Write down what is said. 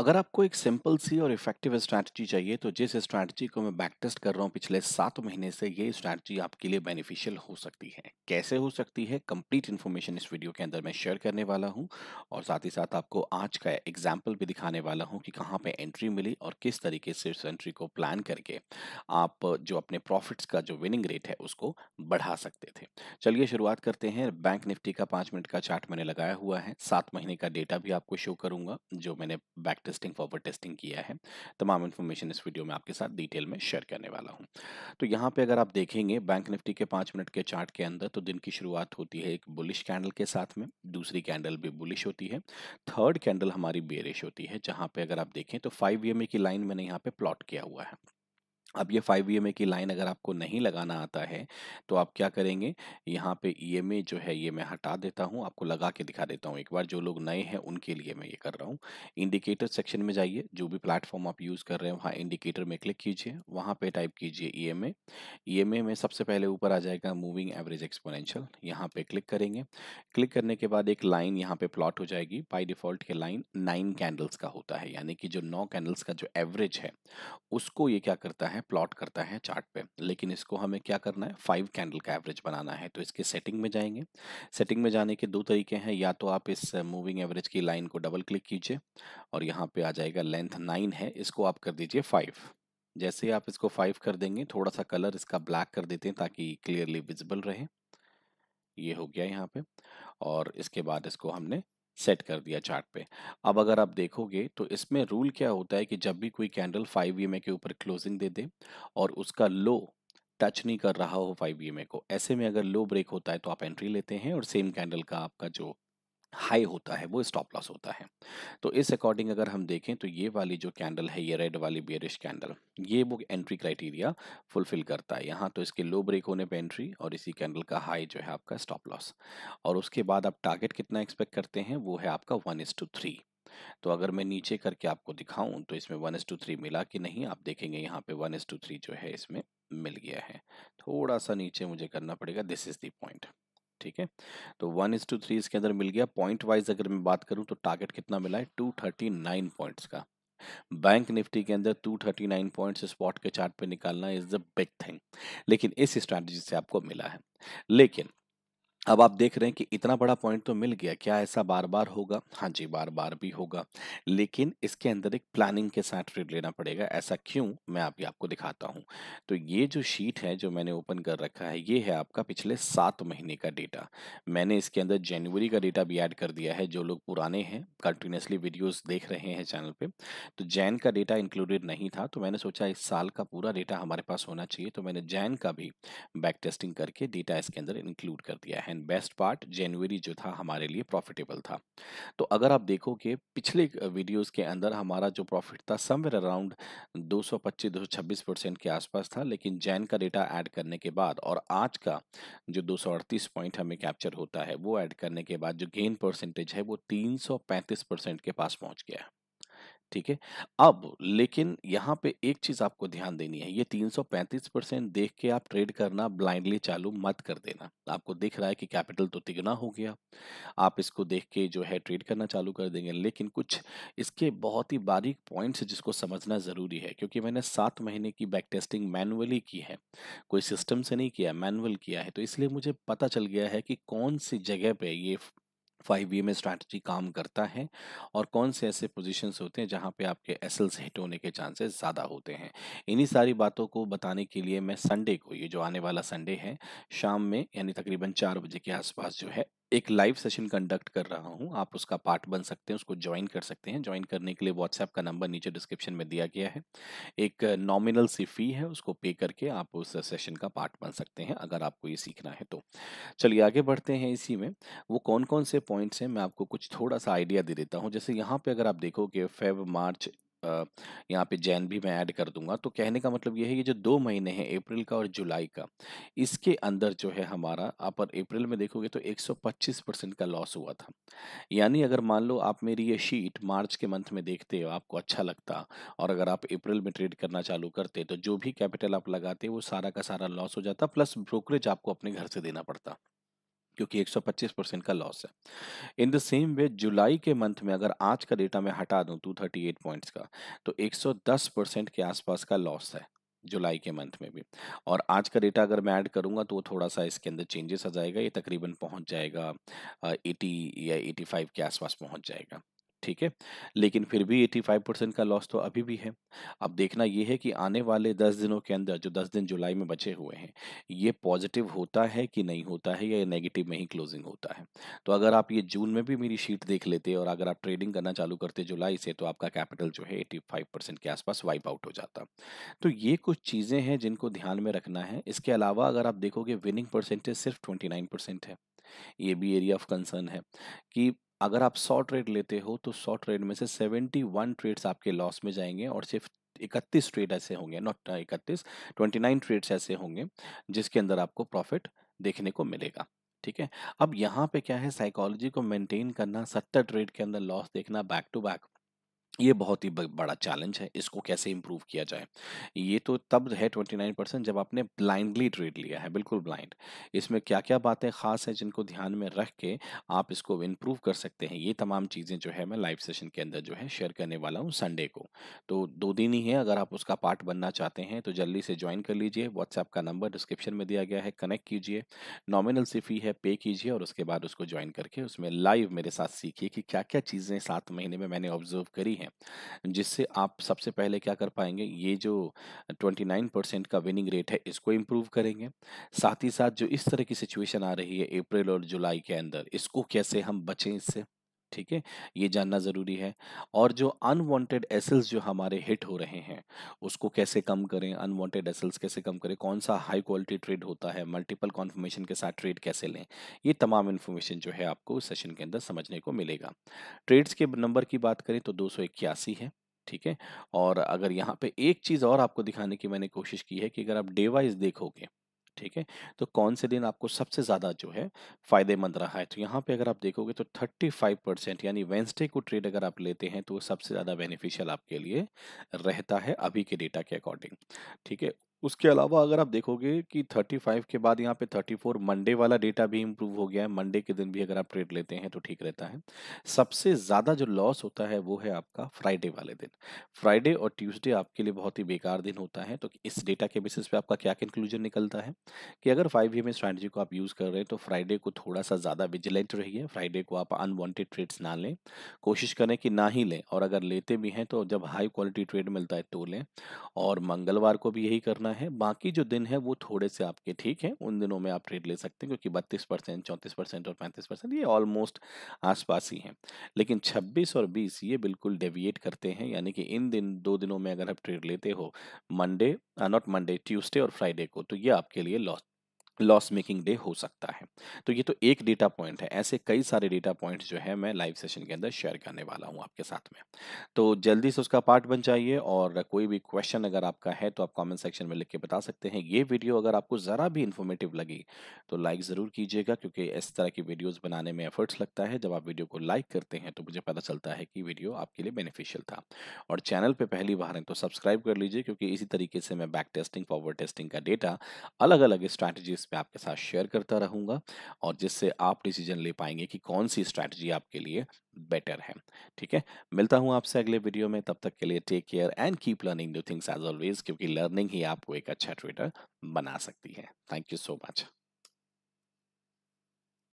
अगर आपको एक सिंपल सी और इफेक्टिव स्ट्रैटेजी चाहिए तो जिस स्ट्रैटेजी को मैं बैक टेस्ट कर रहा हूँ पिछले सात महीने से ये स्ट्रैटेजी आपके लिए बेनिफिशियल हो सकती है कैसे हो सकती है कंप्लीट इन्फॉर्मेशन इस वीडियो के अंदर मैं शेयर करने वाला हूँ और साथ ही साथ आपको आज का एग्जाम्पल भी दिखाने वाला हूँ कि कहाँ पर एंट्री मिली और किस तरीके से इस एंट्री को प्लान करके आप जो अपने प्रॉफिट्स का जो विनिंग रेट है उसको बढ़ा सकते थे चलिए शुरुआत करते हैं बैंक निफ्टी का पाँच मिनट का चार्ट मैंने लगाया हुआ है सात महीने का डेटा भी आपको शो करूँगा जो मैंने बैक टेस्टिंग फॉरवर्ड टेस्टिंग किया है तमाम इन्फॉर्मेशन इस वीडियो में आपके साथ डिटेल में शेयर करने वाला हूँ तो यहाँ पे अगर आप देखेंगे बैंक निफ्टी के पाँच मिनट के चार्ट के अंदर तो दिन की शुरुआत होती है एक बुलिश कैंडल के साथ में दूसरी कैंडल भी बुलिश होती है थर्ड कैंडल हमारी बेरिश होती है जहाँ पर अगर आप देखें तो फाइव ई की लाइन मैंने यहाँ पर प्लॉट किया हुआ है अब ये फाइव ई e की लाइन अगर आपको नहीं लगाना आता है तो आप क्या करेंगे यहाँ पे ई e जो है ये मैं हटा देता हूँ आपको लगा के दिखा देता हूँ एक बार जो लोग नए हैं उनके लिए मैं ये कर रहा हूँ इंडिकेटर सेक्शन में जाइए जो भी प्लेटफॉर्म आप यूज़ कर रहे हैं वहाँ इंडिकेटर में क्लिक कीजिए वहाँ पर टाइप कीजिए ई एम ई में सबसे पहले ऊपर आ जाएगा मूविंग एवरेज एक्सपोनेंशियल यहाँ पर क्लिक करेंगे क्लिक करने के बाद एक लाइन यहाँ पर प्लॉट हो जाएगी बाई डिफ़ॉल्ट के लाइन नाइन कैंडल्स का होता है यानी कि जो नौ कैंडल्स का जो एवरेज है उसको ये क्या करता है है प्लॉट करता है चार्ट पे लेकिन इसको हमें क्या करना है फाइव कैंडल का एवरेज बनाना है तो इसके सेटिंग में जाएंगे सेटिंग में जाने के दो तरीके हैं या तो आप इस मूविंग एवरेज की लाइन को डबल क्लिक कीजिए और यहाँ पे आ जाएगा लेंथ नाइन है इसको आप कर दीजिए फाइव जैसे ही आप इसको फाइव कर देंगे थोड़ा सा कलर इसका ब्लैक कर देते हैं ताकि क्लियरली विजिबल रहे ये हो गया यहाँ पे और इसके बाद इसको हमने सेट कर दिया चार्ट पे अब अगर आप देखोगे तो इसमें रूल क्या होता है कि जब भी कोई कैंडल फाइव ई के ऊपर क्लोजिंग दे दे और उसका लो टच नहीं कर रहा हो फाइव ई को ऐसे में अगर लो ब्रेक होता है तो आप एंट्री लेते हैं और सेम कैंडल का आपका जो हाई होता है वो स्टॉप लॉस होता है तो इस अकॉर्डिंग अगर हम देखें तो ये वाली जो कैंडल है ये रेड वाली बियरिश कैंडल ये वो एंट्री क्राइटेरिया फुलफिल करता है यहाँ तो इसके लो ब्रेक होने पे एंट्री और इसी कैंडल का हाई जो है आपका स्टॉप लॉस और उसके बाद आप टारगेट कितना एक्सपेक्ट करते हैं वो है आपका वन टू थ्री तो अगर मैं नीचे करके आपको दिखाऊं तो इसमें वन टू थ्री मिला कि नहीं आप देखेंगे यहाँ पे वन टू थ्री जो है इसमें मिल गया है थोड़ा सा नीचे मुझे करना पड़ेगा दिस इज दी पॉइंट ठीक है तो वन इज टू थ्री इसके अंदर मिल गया पॉइंट वाइज अगर मैं बात करूं तो टारगेट कितना मिला है टू थर्टी नाइन पॉइंट्स का बैंक निफ्टी के अंदर two thirty nine points spot के चार्ट पे निकालना इज द बिग थिंग लेकिन इस स्ट्रैटेजी से आपको मिला है लेकिन अब आप देख रहे हैं कि इतना बड़ा पॉइंट तो मिल गया क्या ऐसा बार बार होगा हाँ जी बार बार भी होगा लेकिन इसके अंदर एक प्लानिंग के साथ ट्रेड लेना पड़ेगा ऐसा क्यों मैं अभी आपको दिखाता हूँ तो ये जो शीट है जो मैंने ओपन कर रखा है ये है आपका पिछले सात महीने का डेटा मैंने इसके अंदर जनवरी का डेटा भी ऐड कर दिया है जो लोग पुराने हैं कंटिन्यूसली वीडियोज़ देख रहे हैं चैनल पर तो जैन का डेटा इंक्लूडेड नहीं था तो मैंने सोचा इस साल का पूरा डेटा हमारे पास होना चाहिए तो मैंने जैन का भी बैक टेस्टिंग करके डेटा इसके अंदर इंक्लूड कर दिया है एंड बेस्ट पार्ट जनवरी जो था हमारे लिए प्रॉफिटेबल था तो अगर आप देखो कि पिछले वीडियोस के अंदर हमारा जो प्रॉफिट था समवेयर अराउंड 225-226 परसेंट के आसपास था लेकिन जैन का डेटा ऐड करने के बाद और आज का जो 238 पॉइंट हमें कैप्चर होता है वो ऐड करने के बाद जो गेन परसेंटेज है वो तीन के पास पहुँच गया है ठीक है अब लेकिन यहाँ पे एक चीज आपको ध्यान देनी है ये 335 परसेंट देख के आप ट्रेड करना ब्लाइंडली चालू मत कर देना आपको दिख रहा है कि कैपिटल तो तिगुना हो गया आप इसको देख के जो है ट्रेड करना चालू कर देंगे लेकिन कुछ इसके बहुत ही बारीक पॉइंट्स जिसको समझना ज़रूरी है क्योंकि मैंने सात महीने की बैक टेस्टिंग मैनुअली की है कोई सिस्टम से नहीं किया मैनुअल किया है तो इसलिए मुझे पता चल गया है कि कौन सी जगह पर ये फाइव बी में स्ट्रैटेजी काम करता है और कौन से ऐसे पोजीशंस होते हैं जहां पे आपके एस एल्स हिट होने के चांसेस ज़्यादा होते हैं इन्हीं सारी बातों को बताने के लिए मैं संडे को ये जो आने वाला संडे है शाम में यानी तकरीबन चार बजे के आसपास जो है एक लाइव सेशन कंडक्ट कर रहा हूँ आप उसका पार्ट बन सकते हैं उसको ज्वाइन कर सकते हैं ज्वाइन करने के लिए व्हाट्सएप का नंबर नीचे डिस्क्रिप्शन में दिया गया है एक नॉमिनल सी फी है उसको पे करके आप उस सेशन का पार्ट बन सकते हैं अगर आपको ये सीखना है तो चलिए आगे बढ़ते हैं इसी में वो कौन कौन से पॉइंट्स हैं मैं आपको कुछ थोड़ा सा आइडिया दे देता हूँ जैसे यहाँ पर अगर आप देखोगे फेब मार्च यहाँ पे जैन भी मैं ऐड कर दूंगा तो कहने का मतलब यह है कि जो दो महीने हैं अप्रैल का और जुलाई का इसके अंदर जो है हमारा आप अप्रैल में देखोगे तो 125 परसेंट का लॉस हुआ था यानी अगर मान लो आप मेरी ये शीट मार्च के मंथ में देखते हो आपको अच्छा लगता और अगर आप अप्रैल में ट्रेड करना चालू करते तो जो भी कैपिटल आप लगाते वो सारा का सारा लॉस हो जाता प्लस ब्रोकरेज आपको अपने घर से देना पड़ता क्योंकि 125 परसेंट का लॉस है इन द सेम वे जुलाई के मंथ में अगर आज का डेटा मैं हटा दूं 238 पॉइंट्स का तो 110 परसेंट के आसपास का लॉस है जुलाई के मंथ में भी और आज का डेटा अगर मैं ऐड करूंगा तो थोड़ा सा इसके अंदर चेंजेस आ जाएगा ये तकरीबन पहुंच जाएगा 80 या 85 के आसपास पहुंच जाएगा ठीक है लेकिन फिर भी 85 परसेंट का लॉस तो अभी भी है अब देखना यह है कि आने वाले 10 दिनों के अंदर जो 10 दिन जुलाई में बचे हुए हैं ये पॉजिटिव होता है कि नहीं होता है या नेगेटिव में ही क्लोजिंग होता है तो अगर आप ये जून में भी मेरी शीट देख लेते और अगर आप ट्रेडिंग करना चालू करते जुलाई से तो आपका कैपिटल जो है एटी के आसपास वाइप आउट हो जाता तो ये कुछ चीज़ें हैं जिनको ध्यान में रखना है इसके अलावा अगर आप देखोगे विनिंग परसेंटेज सिर्फ ट्वेंटी है ये भी एरिया ऑफ कंसर्न है कि अगर आप सौ ट्रेड लेते हो तो सौ ट्रेड में से सेवेंटी वन ट्रेड्स आपके लॉस में जाएंगे और सिर्फ इकतीस ट्रेड ऐसे होंगे नॉट इकतीस ट्वेंटी नाइन ट्रेड्स ऐसे होंगे जिसके अंदर आपको प्रॉफिट देखने को मिलेगा ठीक है अब यहाँ पे क्या है साइकोलॉजी को मेंटेन करना सत्तर ट्रेड के अंदर लॉस देखना बैक टू बैक ये बहुत ही बड़ा चैलेंज है इसको कैसे इम्प्रूव किया जाए ये तो तब है ट्वेंटी नाइन परसेंट जब आपने ब्लाइंडली ट्रेड लिया है बिल्कुल ब्लाइंड इसमें क्या क्या बातें खास हैं जिनको ध्यान में रख के आप इसको इम्प्रूव कर सकते हैं ये तमाम चीज़ें जो है मैं लाइव सेशन के अंदर जो है शेयर करने वाला हूँ संडे को तो दो दिन ही है अगर आप उसका पार्ट बनना चाहते हैं तो जल्दी से ज्वाइन कर लीजिए व्हाट्सएप का नंबर डिस्क्रिप्शन में दिया गया है कनेक्ट कीजिए नॉमिनल सी फी है पे कीजिए और उसके बाद उसको ज्वाइन करके उसमें लाइव मेरे साथ सीखिए कि क्या क्या चीज़ें सात महीने में मैंने ऑब्जर्व करी हैं हैं जिससे आप सबसे पहले क्या कर पाएंगे ये जो 29 परसेंट का विनिंग रेट है इसको इम्प्रूव करेंगे साथ ही साथ जो इस तरह की सिचुएशन आ रही है अप्रैल और जुलाई के अंदर इसको कैसे हम बचें इससे ठीक है ये जानना ज़रूरी है और जो अनवांटेड एसल्स जो हमारे हिट हो रहे हैं उसको कैसे कम करें अनवांटेड एसल्स कैसे कम करें कौन सा हाई क्वालिटी ट्रेड होता है मल्टीपल कॉन्फर्मेशन के साथ ट्रेड कैसे लें ये तमाम इन्फॉर्मेशन जो है आपको इस सेशन के अंदर समझने को मिलेगा ट्रेड्स के नंबर की बात करें तो दो है ठीक है और अगर यहाँ पे एक चीज़ और आपको दिखाने की मैंने कोशिश की है कि अगर आप डे वाइज देखोगे ठीक है तो कौन से दिन आपको सबसे ज़्यादा जो है फायदेमंद रहा है तो यहाँ पे अगर आप देखोगे तो 35 परसेंट यानी वेंसडे को ट्रेड अगर आप लेते हैं तो वो सबसे ज़्यादा बेनिफिशियल आपके लिए रहता है अभी के डेटा के अकॉर्डिंग ठीक है उसके अलावा अगर आप देखोगे कि 35 के बाद यहाँ पे 34 मंडे वाला डेटा भी इम्प्रूव हो गया है मंडे के दिन भी अगर आप ट्रेड लेते हैं तो ठीक रहता है सबसे ज़्यादा जो लॉस होता है वो है आपका फ्राइडे वाले दिन फ्राइडे और ट्यूसडे आपके लिए बहुत ही बेकार दिन होता है तो इस डेटा के बेसिस पे आपका क्या कंक्लूजन निकलता है कि अगर फाइव ई एम स्ट्रैटेजी को आप यूज़ कर रहे हैं तो फ्राइडे को थोड़ा सा ज़्यादा विजिलेंट रहिए फ्राइडे को आप अनवॉन्टेड ट्रेड्स ना लें कोशिश करें कि ना ही लें और अगर लेते भी हैं तो जब हाई क्वालिटी ट्रेड मिलता है तो लें और मंगलवार को भी यही करना करना है बाकी जो दिन है वो थोड़े से आपके ठीक है उन दिनों में आप ट्रेड ले सकते हैं क्योंकि बत्तीस परसेंट चौंतीस परसेंट और पैंतीस परसेंट ये ऑलमोस्ट आसपास ही हैं लेकिन छब्बीस और बीस ये बिल्कुल डेविएट करते हैं यानी कि इन दिन दो दिनों में अगर आप ट्रेड लेते हो मंडे नॉट मंडे ट्यूसडे और फ्राइडे को तो ये आपके लिए लॉस लॉस मेकिंग डे हो सकता है तो ये तो एक डेटा पॉइंट है ऐसे कई सारे डेटा पॉइंट जो है मैं लाइव सेशन के अंदर शेयर करने वाला हूँ आपके साथ में तो जल्दी से उसका पार्ट बन जाइए और कोई भी क्वेश्चन अगर आपका है तो आप कमेंट सेक्शन में लिख के बता सकते हैं ये वीडियो अगर आपको ज़रा भी इन्फॉर्मेटिव लगी तो लाइक ज़रूर कीजिएगा क्योंकि इस तरह की वीडियोज़ बनाने में एफर्ट्स लगता है जब आप वीडियो को लाइक करते हैं तो मुझे पता चलता है कि वीडियो आपके लिए बेनिफिशियल था और चैनल पर पहली बार हैं तो सब्सक्राइब कर लीजिए क्योंकि इसी तरीके से मैं बैक टेस्टिंग फॉरवर्ड टेस्टिंग का डेटा अलग अलग स्ट्रैटेजीज पे आपके साथ शेयर करता रहूँगा और जिससे आप डिसीजन ले पाएंगे कि कौन सी स्ट्रैटेजी आपके लिए बेटर है ठीक है मिलता हूँ आपसे अगले वीडियो में तब तक के लिए take care and keep learning new things as always क्योंकि लर्निंग ही आपको एक अच्छा ट्रेडर बना सकती है थैंक यू सो मच